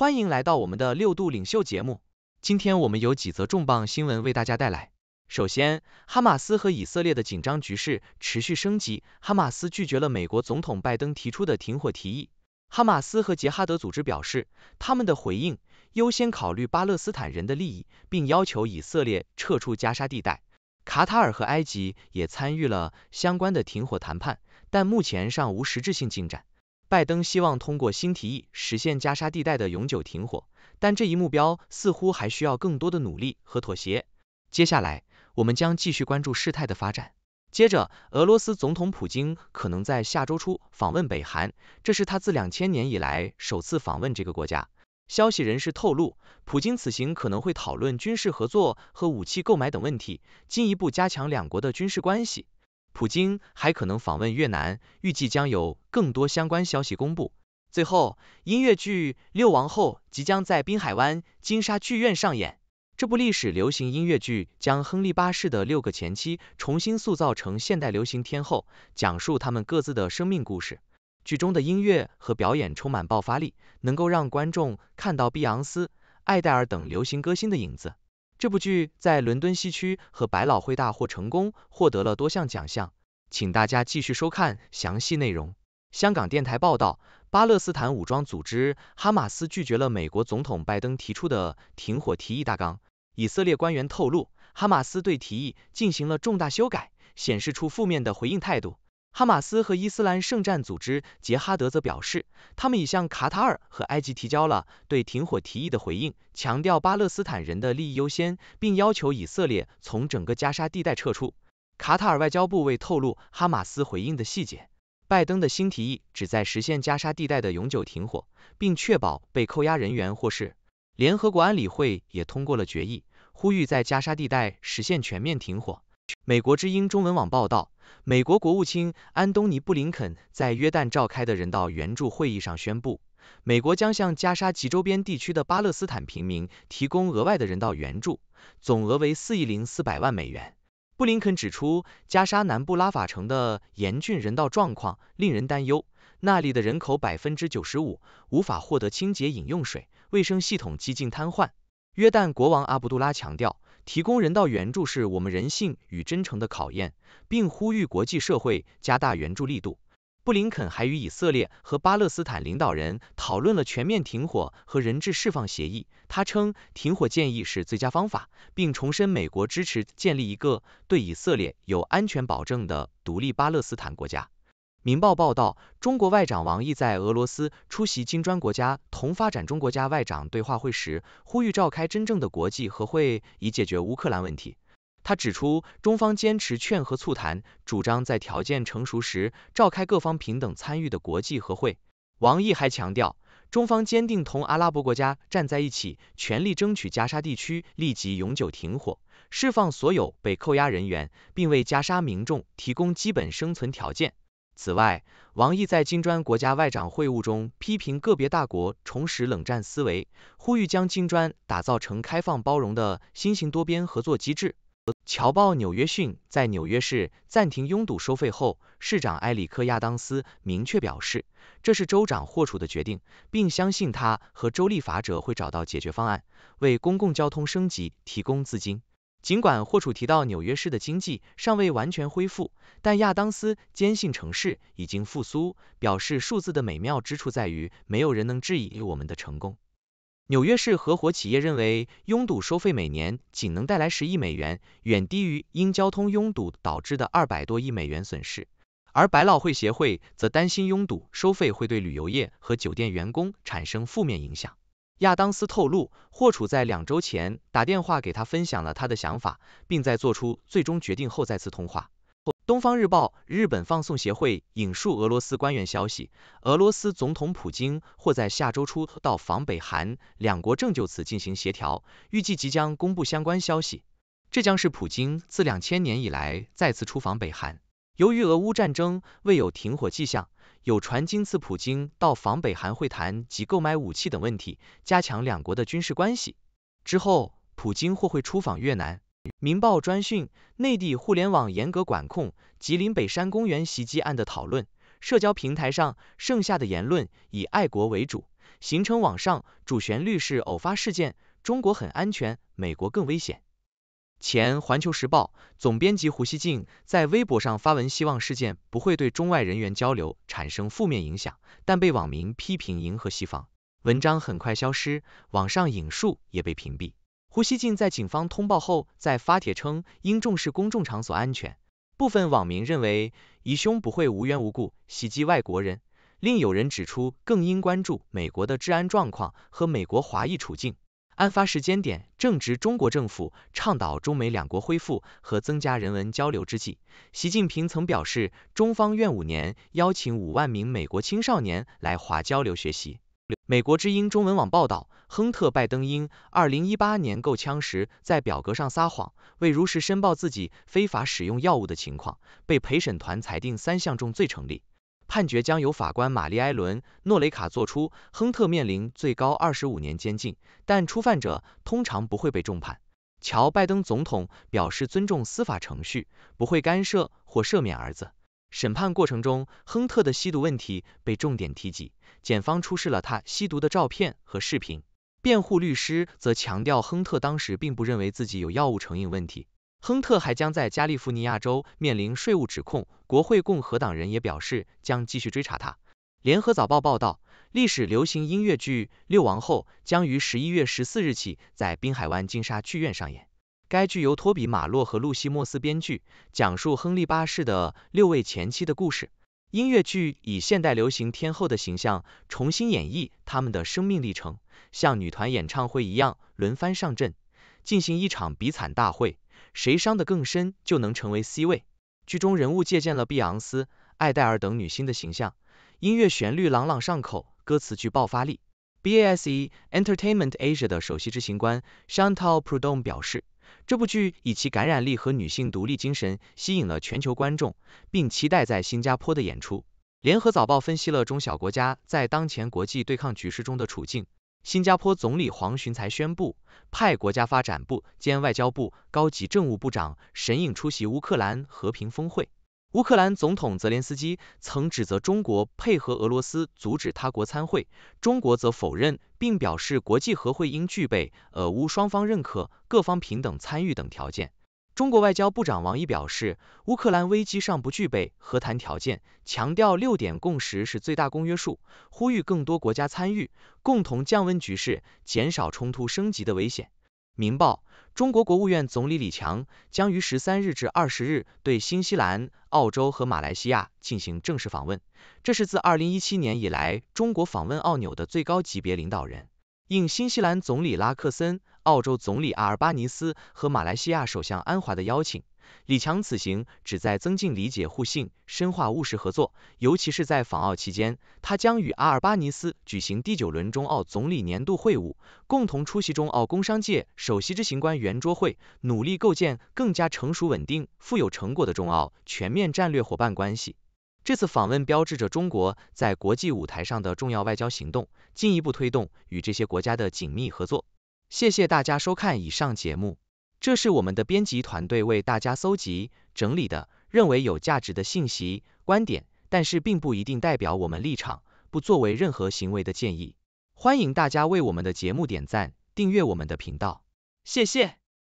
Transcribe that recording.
欢迎来到我们的六度领袖节目。今天我们有几则重磅新闻为大家带来。首先，哈马斯和以色列的紧张局势持续升级，哈马斯拒绝了美国总统拜登提出的停火提议。哈马斯和杰哈德组织表示，他们的回应优先考虑巴勒斯坦人的利益，并要求以色列撤出加沙地带。卡塔尔和埃及也参与了相关的停火谈判，但目前尚无实质性进展。拜登希望通过新提议实现加沙地带的永久停火，但这一目标似乎还需要更多的努力和妥协。接下来，我们将继续关注事态的发展。接着，俄罗斯总统普京可能在下周初访问北韩，这是他自两千年以来首次访问这个国家。消息人士透露，普京此行可能会讨论军事合作和武器购买等问题，进一步加强两国的军事关系。普京还可能访问越南，预计将有更多相关消息公布。最后，音乐剧《六王后》即将在滨海湾金沙剧院上演。这部历史流行音乐剧将亨利八世的六个前妻重新塑造成现代流行天后，讲述他们各自的生命故事。剧中的音乐和表演充满爆发力，能够让观众看到碧昂斯、艾黛尔等流行歌星的影子。这部剧在伦敦西区和百老汇大获成功，获得了多项奖项。请大家继续收看详细内容。香港电台报道，巴勒斯坦武装组织哈马斯拒绝了美国总统拜登提出的停火提议大纲。以色列官员透露，哈马斯对提议进行了重大修改，显示出负面的回应态度。哈马斯和伊斯兰圣战组织杰哈德则表示，他们已向卡塔尔和埃及提交了对停火提议的回应，强调巴勒斯坦人的利益优先，并要求以色列从整个加沙地带撤出。卡塔尔外交部未透露哈马斯回应的细节。拜登的新提议旨在实现加沙地带的永久停火，并确保被扣押人员获释。联合国安理会也通过了决议，呼吁在加沙地带实现全面停火。美国之音中文网报道，美国国务卿安东尼布林肯在约旦召开的人道援助会议上宣布，美国将向加沙及周边地区的巴勒斯坦平民提供额外的人道援助，总额为四亿零四百万美元。布林肯指出，加沙南部拉法城的严峻人道状况令人担忧，那里的人口百分之九十五无法获得清洁饮用水，卫生系统几近瘫痪。约旦国王阿卜杜拉强调。提供人道援助是我们人性与真诚的考验，并呼吁国际社会加大援助力度。布林肯还与以色列和巴勒斯坦领导人讨论了全面停火和人质释放协议。他称停火建议是最佳方法，并重申美国支持建立一个对以色列有安全保证的独立巴勒斯坦国家。《民报》报道，中国外长王毅在俄罗斯出席金砖国家同发展中国家外长对话会时，呼吁召开真正的国际和会，以解决乌克兰问题。他指出，中方坚持劝和促谈，主张在条件成熟时召开各方平等参与的国际和会。王毅还强调，中方坚定同阿拉伯国家站在一起，全力争取加沙地区立即永久停火，释放所有被扣押人员，并为加沙民众提供基本生存条件。此外，王毅在金砖国家外长会晤中批评个别大国重拾冷战思维，呼吁将金砖打造成开放包容的新型多边合作机制。《侨报》《纽约讯》在纽约市暂停拥堵收费后，市长埃里克亚当斯明确表示，这是州长霍楚的决定，并相信他和州立法者会找到解决方案，为公共交通升级提供资金。尽管霍楚提到纽约市的经济尚未完全恢复，但亚当斯坚信城市已经复苏，表示数字的美妙之处在于没有人能质疑我们的成功。纽约市合伙企业认为拥堵收费每年仅能带来十亿美元，远低于因交通拥堵导致的二百多亿美元损失。而百老汇协会则担心拥堵收费会对旅游业和酒店员工产生负面影响。亚当斯透露，霍楚在两周前打电话给他，分享了他的想法，并在做出最终决定后再次通话。东方日报，日本放送协会引述俄罗斯官员消息，俄罗斯总统普京或在下周初到访北韩，两国正就此进行协调，预计即将公布相关消息。这将是普京自两千年以来再次出访北韩。由于俄乌战争未有停火迹象，有传今次普京到访北韩会谈及购买武器等问题，加强两国的军事关系。之后，普京或会出访越南。民报专讯：内地互联网严格管控，吉林北山公园袭击案的讨论，社交平台上剩下的言论以爱国为主，形成网上主旋律是偶发事件，中国很安全，美国更危险。前《环球时报》总编辑胡锡进在微博上发文，希望事件不会对中外人员交流产生负面影响，但被网民批评迎合西方。文章很快消失，网上引述也被屏蔽。胡锡进在警方通报后，在发帖称应重视公众场所安全。部分网民认为疑凶不会无缘无故袭击外国人，另有人指出更应关注美国的治安状况和美国华裔处境。案发时间点正值中国政府倡导中美两国恢复和增加人文交流之际，习近平曾表示，中方愿五年邀请五万名美国青少年来华交流学习。美国之音中文网报道，亨特·拜登因二零一八年购枪时在表格上撒谎，未如实申报自己非法使用药物的情况，被陪审团裁定三项重罪成立。判决将由法官玛丽埃伦·诺雷卡作出。亨特面临最高二十五年监禁，但初犯者通常不会被重判。乔·拜登总统表示尊重司法程序，不会干涉或赦免儿子。审判过程中，亨特的吸毒问题被重点提及，检方出示了他吸毒的照片和视频，辩护律师则强调亨特当时并不认为自己有药物成瘾问题。亨特还将在加利福尼亚州面临税务指控，国会共和党人也表示将继续追查他。联合早报报道，历史流行音乐剧《六王后》将于十一月十四日起在滨海湾金沙剧院上演。该剧由托比·马洛和露西·莫斯编剧，讲述亨利八世的六位前妻的故事。音乐剧以现代流行天后的形象重新演绎他们的生命历程，像女团演唱会一样轮番上阵，进行一场比惨大会。谁伤得更深，就能成为 C 位。剧中人物借鉴了碧昂斯、艾黛尔等女星的形象，音乐旋律朗朗上口，歌词具爆发力。B A S E Entertainment Asia 的首席执行官 s h a n t a l Prudhomme 表示，这部剧以其感染力和女性独立精神吸引了全球观众，并期待在新加坡的演出。联合早报分析了中小国家在当前国际对抗局势中的处境。新加坡总理黄循才宣布，派国家发展部兼外交部高级政务部长沈颖出席乌克兰和平峰会。乌克兰总统泽连斯基曾指责中国配合俄罗斯阻止他国参会，中国则否认，并表示国际和会应具备俄乌双方认可、各方平等参与等条件。中国外交部长王毅表示，乌克兰危机尚不具备和谈条件，强调六点共识是最大公约数，呼吁更多国家参与，共同降温局势，减少冲突升级的危险。明报：中国国务院总理李强将于十三日至二十日对新西兰、澳洲和马来西亚进行正式访问，这是自二零一七年以来中国访问澳纽的最高级别领导人。应新西兰总理拉克森、澳洲总理阿尔巴尼斯和马来西亚首相安华的邀请，李强此行旨在增进理解互信、深化务实合作。尤其是在访澳期间，他将与阿尔巴尼斯举行第九轮中澳总理年度会晤，共同出席中澳工商界首席执行官圆桌会，努力构建更加成熟稳定、富有成果的中澳全面战略伙伴关系。这次访问标志着中国在国际舞台上的重要外交行动，进一步推动与这些国家的紧密合作。谢谢大家收看以上节目，这是我们的编辑团队为大家搜集整理的，认为有价值的信息、观点，但是并不一定代表我们立场，不作为任何行为的建议。欢迎大家为我们的节目点赞、订阅我们的频道，谢谢。